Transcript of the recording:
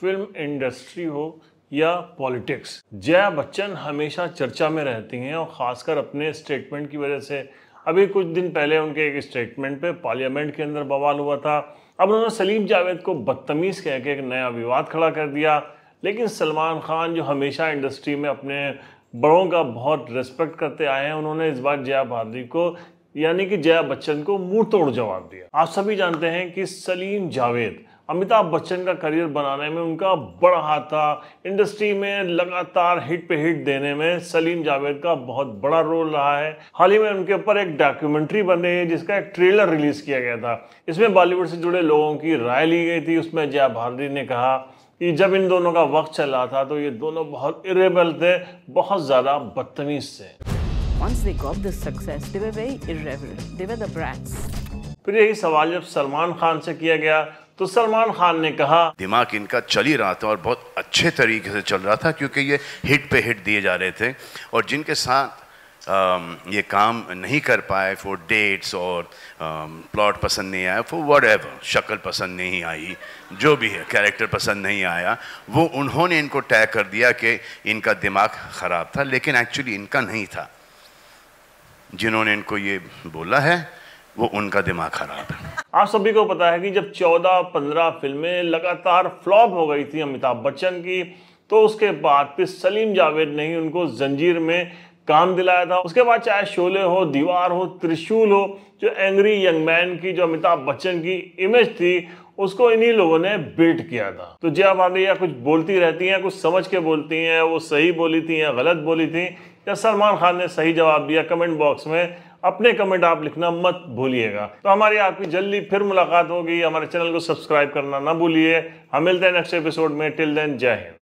Film industry हो या politics Jaya Bachchan हमेशा चर्चा में रहती हैं और ख़ासकर अपने स्टेटमेंट की वजह से अभी कुछ दिन पहले उनके एक स्टेटमेंट पे पार्लियामेंट के अंदर बवाल हुआ था अब उन्होंने सलीम जावेद को बदतमीज़ कह के एक नया विवाद खड़ा कर दिया लेकिन सलमान खान जो हमेशा इंडस्ट्री में अपने बड़ों का बहुत रिस्पेक्ट करते आए हैं उन्होंने इस बार जया भादी को यानी कि जया बच्चन को मुंह तोड़ जवाब दिया आप सभी जानते हैं कि सलीम जावेद अमिताभ बच्चन का करियर बनाने में उनका बड़ा हाथ था इंडस्ट्री में लगातार हिट पे हिट देने में सलीम जावेद का बहुत बड़ा रोल रहा है हाल ही में उनके ऊपर एक डॉक्यूमेंट्री बन रही है जिसका एक ट्रेलर रिलीज किया गया था इसमें बॉलीवुड से जुड़े लोगों की राय ली गई थी उसमें जया भारती ने कहा कि जब इन दोनों का वक्त चल रहा था तो ये दोनों बहुत इरेबल थे बहुत ज़्यादा बदतमीज थे Once they got this success, they were very irreverent. They were the brats. फिर यही सवाल जब सलमान खान से किया गया तो सलमान खान ने कहा दिमाग इनका चल ही रहा था और बहुत अच्छे तरीके से चल रहा था क्योंकि ये हिट पे हिट दिए जा रहे थे और जिनके साथ ये काम नहीं कर पाए फॉर डेट्स और प्लॉट पसंद नहीं आया फॉर वट एवर शक्ल पसंद नहीं आई जो भी है कैरेक्टर पसंद नहीं आया वो उन्होंने इनको तय कर दिया कि इनका दिमाग ख़राब था लेकिन एक्चुअली इनका नहीं था जिन्होंने इनको ये बोला है वो उनका दिमाग ख़राब है आप सभी को पता है कि जब 14-15 फिल्में लगातार फ्लॉप हो गई थी अमिताभ बच्चन की तो उसके बाद फिर सलीम जावेद ने ही उनको जंजीर में काम दिलाया था उसके बाद चाहे शोले हो दीवार हो त्रिशूल हो जो एंग्री यंग मैन की जो अमिताभ बच्चन की इमेज थी उसको इन्हीं लोगों ने बेट किया था तो जया या कुछ बोलती रहती हैं कुछ समझ के बोलती हैं वो सही बोली थी या गलत बोली थी या सलमान खान ने सही जवाब दिया कमेंट बॉक्स में अपने कमेंट आप लिखना मत भूलिएगा तो हमारी आपकी जल्दी फिर मुलाकात होगी हमारे चैनल को सब्सक्राइब करना ना भूलिए हम मिलते हैं नेक्स्ट एपिसोड में टिल देन जय हिंद